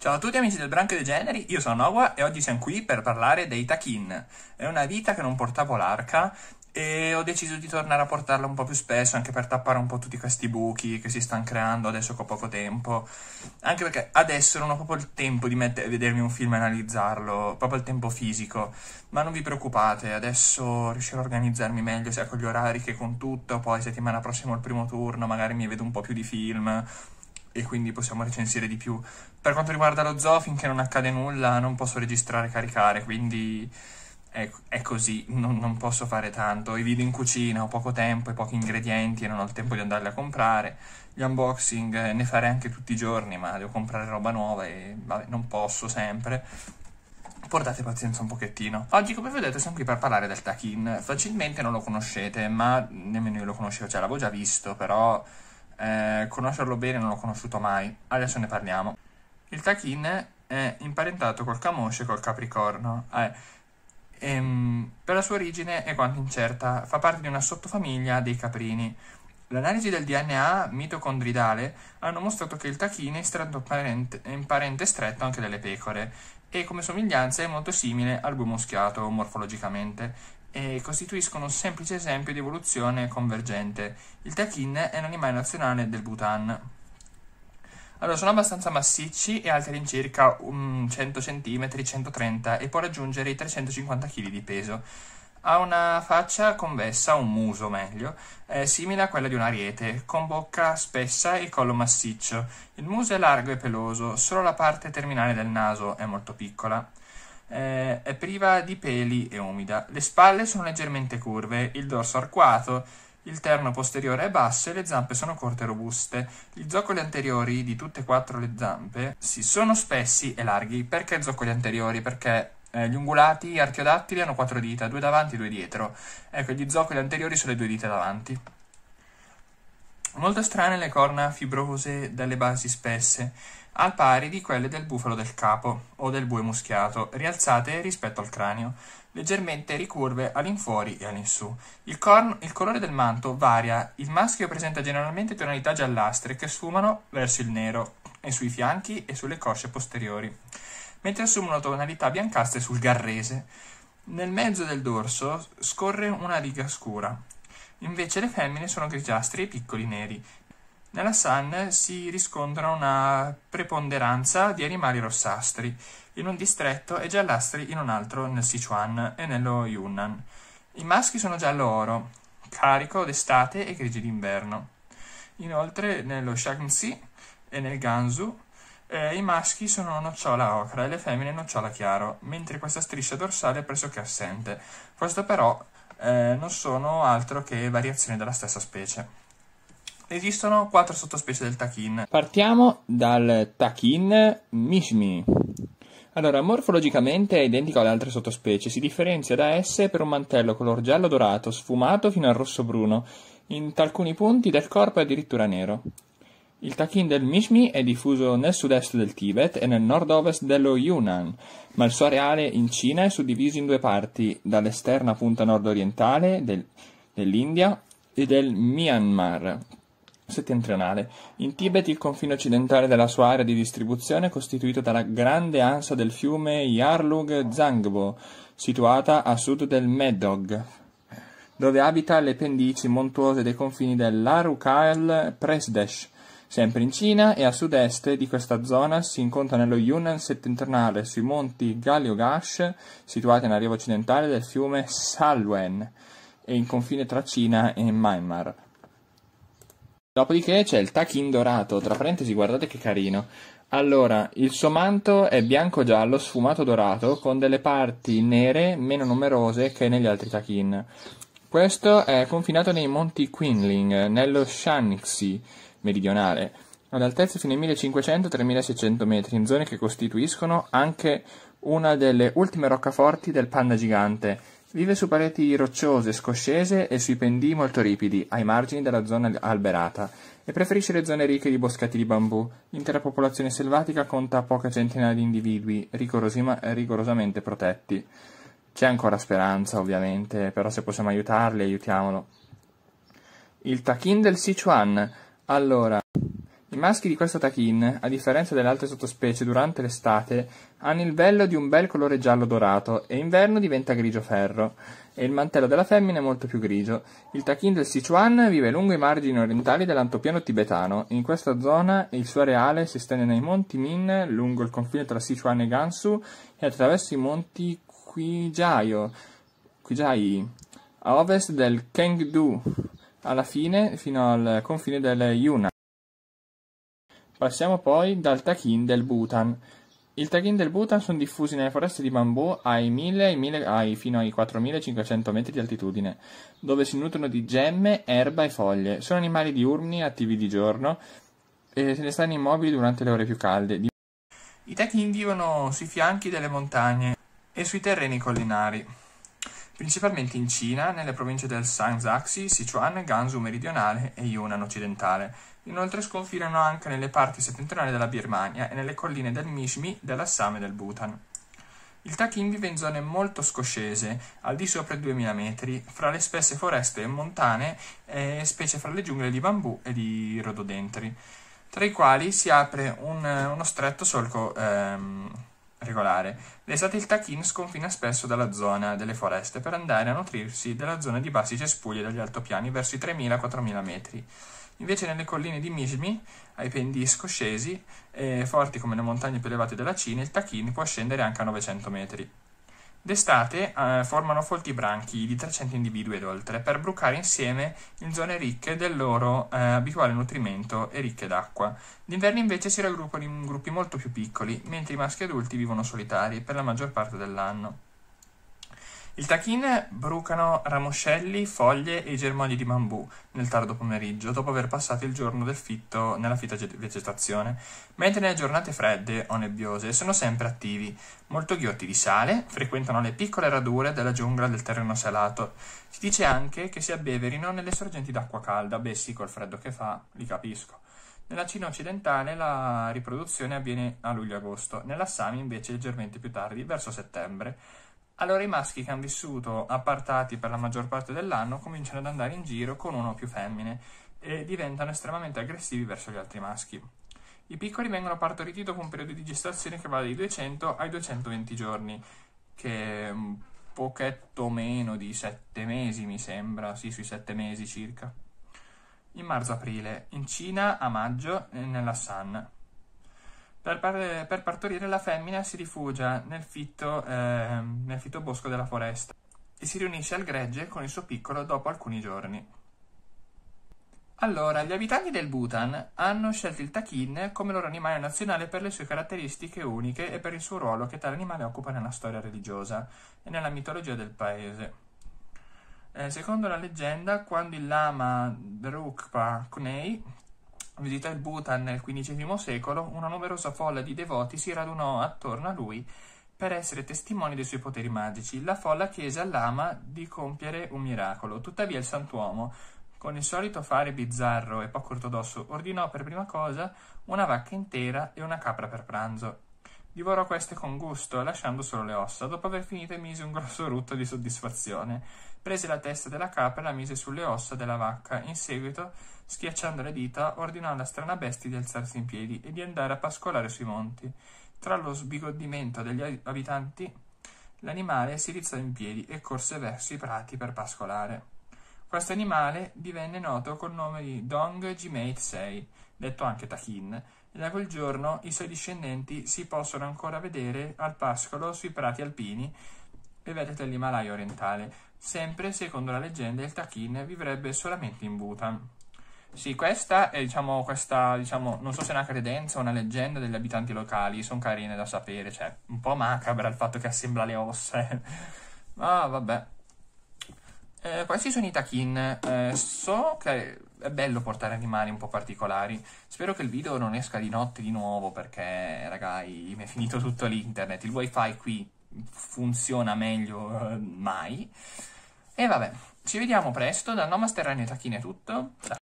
Ciao a tutti amici del Branco dei Generi, io sono Nowa e oggi siamo qui per parlare dei Takin. È una vita che non portavo l'arca e ho deciso di tornare a portarla un po' più spesso anche per tappare un po' tutti questi buchi che si stanno creando adesso con poco tempo. Anche perché adesso non ho proprio il tempo di metter- vedermi un film e analizzarlo, proprio il tempo fisico. Ma non vi preoccupate, adesso riuscirò a organizzarmi meglio sia con gli orari che con tutto, poi settimana prossima ho il primo turno, magari mi vedo un po' più di film e quindi possiamo recensire di più. Per quanto riguarda lo zoo, finché non accade nulla, non posso registrare e caricare, quindi è, è così, non, non, posso fare tanto. I video in cucina, ho poco tempo e pochi ingredienti e non ho il tempo di andarli a comprare. Gli unboxing eh, ne farei anche tutti i giorni, ma devo comprare roba nuova e vabbè, non posso sempre. Portate pazienza un pochettino. Oggi, come vedete, siamo qui per parlare del Takin. Facilmente non lo conoscete, ma nemmeno io lo conoscevo, cioè l'avevo già visto, però eh, conoscerlo bene non l'ho conosciuto mai, adesso ne parliamo. Il Tachin è imparentato col Camoscio e col Capricorno. Eh, ehm, per la sua origine è quanto incerta, fa parte di una sottofamiglia dei caprini. L'analisi del DNA mitocondridale hanno mostrato che il tachine è stato in parente stretto anche delle pecore e come somiglianza è molto simile al bue moschiato morfologicamente e costituiscono un semplice esempio di evoluzione convergente. Il takin è un animale nazionale del Bhutan. Allora, sono abbastanza massicci e alti all'incirca 100 cm, 130 e può raggiungere i 350 kg di peso. Ha una faccia convessa, un muso meglio, simile a quella di un ariete, con bocca spessa e collo massiccio. Il muso è largo e peloso, solo la parte terminale del naso è molto piccola eh, è priva di peli e umida. Le spalle sono leggermente curve, il dorso arcuato, il terno posteriore è basso e le zampe sono corte e robuste. Gli zoccoli anteriori di tutte e quattro le zampe si sono spessi e larghi. Perché zoccoli anteriori? Perché eh, gli ungulati archiodattili hanno quattro dita, due davanti e due dietro. Ecco, gli zoccoli anteriori sono le due dita davanti. Molto strane le corna fibrose dalle basi spesse, al pari di quelle del bufalo del capo o del bue muschiato, rialzate rispetto al cranio, leggermente ricurve all'infuori e all'insù. Il, corno, il colore del manto varia, il maschio presenta generalmente tonalità giallastre che sfumano verso il nero e sui fianchi e sulle cosce posteriori, mentre assumono tonalità biancastre sul garrese. Nel mezzo del dorso scorre una riga scura, Invece le femmine sono grigiastri e piccoli neri. Nella San si riscontra una preponderanza di animali rossastri in un distretto e giallastri in un altro nel Sichuan e nello Yunnan. I maschi sono giallo-oro, carico d'estate e grigi d'inverno. Inoltre nello Shaanxi e nel Gansu eh, I maschi sono nocciola ocra e le femmine nocciola chiaro, mentre questa striscia dorsale è pressoché assente. Questo però eh, non sono altro che variazioni della stessa specie. Esistono quattro sottospecie del tachin. Partiamo dal tachin mishmi. Allora, morfologicamente è identico alle altre sottospecie, si differenzia da esse per un mantello color giallo dorato, sfumato fino al rosso bruno, in alcuni punti del corpo è addirittura nero. Il taghin del Mishmi è diffuso nel sud-est del Tibet e nel nord-ovest dello Yunnan, ma il suo areale in Cina è suddiviso in due parti, dall'esterna punta nord-orientale del, dell'India e del Myanmar settentrionale. In Tibet il confine occidentale della sua area di distribuzione è costituito dalla grande ansa del fiume Yarlung Zhangbo, situata a sud del Medog, dove abita le pendici montuose dei confini dell'Arukal Presdesh, Sempre in Cina e a sud-est di questa zona si incontra nello Yunnan settentrionale sui monti Galeogash, situati nella riva occidentale del fiume Salwen e in confine tra Cina e Myanmar. Dopodiché c'è il Takin dorato, tra parentesi guardate che carino. Allora, il suo manto è bianco-giallo sfumato dorato con delle parti nere meno numerose che negli altri Takin. Questo è confinato nei monti Quinling, nello Shanxi, meridionale, ad altezza fino ai 1500-3600 metri, in zone che costituiscono anche una delle ultime roccaforti del panda gigante. Vive su pareti rocciose, scoscese e sui pendii molto ripidi, ai margini della zona alberata, e preferisce le zone ricche di boscati di bambù. L'intera popolazione selvatica conta poche centinaia di individui, rigorosamente protetti. C'è ancora speranza, ovviamente, però se possiamo aiutarli, aiutiamolo. Il Takin del Sichuan allora, i maschi di questo tachin, a differenza delle altre sottospecie, durante l'estate hanno il vello di un bel colore giallo dorato e inverno diventa grigio ferro e il mantello della femmina è molto più grigio. Il tachin del Sichuan vive lungo i margini orientali dell'antopiano tibetano. In questa zona il suo areale si estende nei monti Min lungo il confine tra Sichuan e Gansu e attraverso i monti Quijaio, Quijai a ovest del Kengdu alla fine fino al confine del Yunnan. Passiamo poi dal Takin del Bhutan. I Takin del Bhutan sono diffusi nelle foreste di bambù ai 1000, ai 1000 ai, fino ai 4500 metri di altitudine, dove si nutrono di gemme, erba e foglie. Sono animali diurni, attivi di giorno e se ne stanno immobili durante le ore più calde. I Takin vivono sui fianchi delle montagne e sui terreni collinari principalmente in Cina, nelle province del Sangxi, Sichuan, Gansu meridionale e Yunnan occidentale. Inoltre sconfinano anche nelle parti settentrionali della Birmania e nelle colline del Mishmi, dell'Assam e del Bhutan. Il Takin vive in zone molto scoscese, al di sopra i 2000 metri, fra le spesse foreste montane, e specie fra le giungle di bambù e di rododentri, tra i quali si apre un, uno stretto solco ehm, regolare. L'estate il tachin sconfina spesso dalla zona delle foreste per andare a nutrirsi della zona di bassi cespugli dagli altopiani verso i 3.000-4.000 metri. Invece nelle colline di Mishmi, ai pendisco scesi e forti come le montagne più elevate della Cina, il tachin può scendere anche a 900 metri. D'estate eh, formano folti branchi di 300 individui ed oltre per brucare insieme in zone ricche del loro eh, abituale nutrimento e ricche d'acqua. D'inverno invece si raggruppano in gruppi molto più piccoli, mentre i maschi adulti vivono solitari per la maggior parte dell'anno. Il tachin brucano ramoscelli, foglie e germogli di bambù nel tardo pomeriggio, dopo aver passato il giorno del fitto nella fitta vegetazione, mentre nelle giornate fredde o nebbiose sono sempre attivi, molto ghiotti di sale, frequentano le piccole radure della giungla del terreno salato. Si dice anche che si abbeverino nelle sorgenti d'acqua calda, beh sì, col freddo che fa, li capisco. Nella Cina occidentale la riproduzione avviene a luglio-agosto, nella Sami invece leggermente più tardi, verso settembre allora i maschi che hanno vissuto appartati per la maggior parte dell'anno cominciano ad andare in giro con uno o più femmine e diventano estremamente aggressivi verso gli altri maschi. I piccoli vengono partoriti dopo un periodo di gestazione che va dai 200 ai 220 giorni, che è un pochetto meno di 7 mesi mi sembra, sì, sui 7 mesi circa. In marzo-aprile, in Cina a maggio nella San, per, par- per partorire la femmina si rifugia nel fitto, eh, nel fitto bosco della foresta e si riunisce al gregge con il suo piccolo dopo alcuni giorni. Allora, gli abitanti del Bhutan hanno scelto il Takin come loro animale nazionale per le sue caratteristiche uniche e per il suo ruolo che tale animale occupa nella storia religiosa e nella mitologia del paese. Eh, secondo la leggenda, quando il lama Drukpa Kunei Visita il Bhutan nel XV secolo, una numerosa folla di devoti si radunò attorno a lui per essere testimoni dei suoi poteri magici. La folla chiese al lama di compiere un miracolo. Tuttavia il santuomo, con il solito fare bizzarro e poco ortodosso, ordinò per prima cosa una vacca intera e una capra per pranzo Divorò queste con gusto, lasciando solo le ossa. Dopo aver finito emise un grosso rutto di soddisfazione. Prese la testa della capra e la mise sulle ossa della vacca. In seguito, schiacciando le dita, ordinò alla strana bestia di alzarsi in piedi e di andare a pascolare sui monti. Tra lo sbigoddimento degli abitanti, l'animale si rizzò in piedi e corse verso i prati per pascolare. Questo animale divenne noto col nome di Dong Jimate Sei, detto anche Tachin, e da quel giorno i suoi discendenti si possono ancora vedere al pascolo sui prati alpini e vedete l'Himalaya orientale. Sempre secondo la leggenda il Tachin vivrebbe solamente in Bhutan. Sì, questa è diciamo questa, diciamo, non so se è una credenza o una leggenda degli abitanti locali, sono carine da sapere, cioè un po' macabra il fatto che assembla le ossa. ah, vabbè questi sono i tachin. Eh, so che è bello portare animali un po' particolari. Spero che il video non esca di notte di nuovo perché, ragazzi, mi è finito tutto l'internet. Il wifi qui funziona meglio eh, mai. E vabbè, ci vediamo presto. Da Nomasterraneo Tachin è tutto. Ciao.